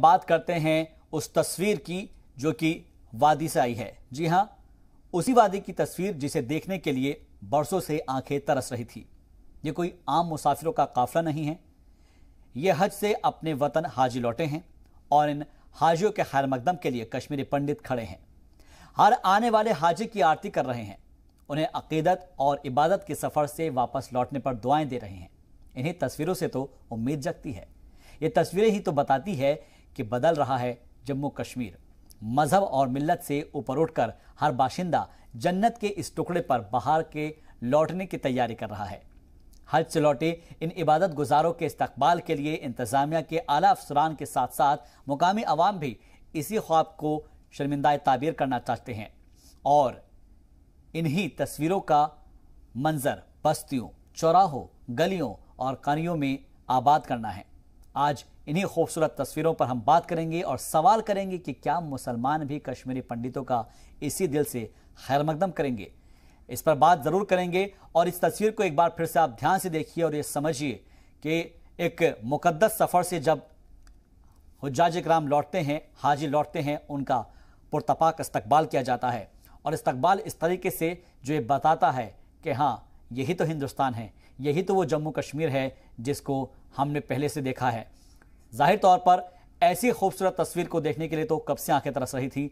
बात करते हैं उस तस्वीर की जो कि वादी से आई है जी हाँ उसी वादी की तस्वीर जिसे देखने के लिए बरसों से आंखें तरस रही थी ये कोई आम मुसाफिरों का काफिला नहीं है ये हज से अपने वतन हाजी लौटे हैं और इन हाजियों के खैर मकदम के लिए कश्मीरी पंडित खड़े हैं हर आने वाले हाजी की आरती कर रहे हैं उन्हें अकीदत और इबादत के सफ़र से वापस लौटने पर दुआएं दे रहे हैं इन्हीं तस्वीरों से तो उम्मीद जगती है ये तस्वीरें ही तो बताती है कि बदल रहा है जम्मू कश्मीर मजहब और मिल्लत से ऊपर उठकर हर बाशिंदा जन्नत के इस टुकड़े पर बाहर के लौटने की तैयारी कर रहा है हज से लौटे इन इबादत गुजारों के इस्तकबाल के लिए इंतज़ामिया के आला अफसरान के साथ साथ मुकामी आवाम भी इसी ख्वाब को शर्मिंदा ताबीर करना चाहते हैं और इन्हीं तस्वीरों का मंजर बस्तियों चौराहों गलियों और कनियों में आबाद करना है आज इन्हीं खूबसूरत तस्वीरों पर हम बात करेंगे और सवाल करेंगे कि क्या मुसलमान भी कश्मीरी पंडितों का इसी दिल से खैर मकदम करेंगे इस पर बात ज़रूर करेंगे और इस तस्वीर को एक बार फिर से आप ध्यान से देखिए और ये समझिए कि एक मुकद्दस सफ़र से जब हजाज कराम लौटते हैं हाजी लौटते हैं उनका पुरतपाक इस्तकबाल किया जाता है और इस्तकबाल इस तरीके से जो ये बताता है कि हाँ यही तो हिंदुस्तान है यही तो वो जम्मू कश्मीर है जिसको हमने पहले से देखा है जाहिर तौर पर ऐसी खूबसूरत तस्वीर को देखने के लिए तो कब से आंखें तरस रही थी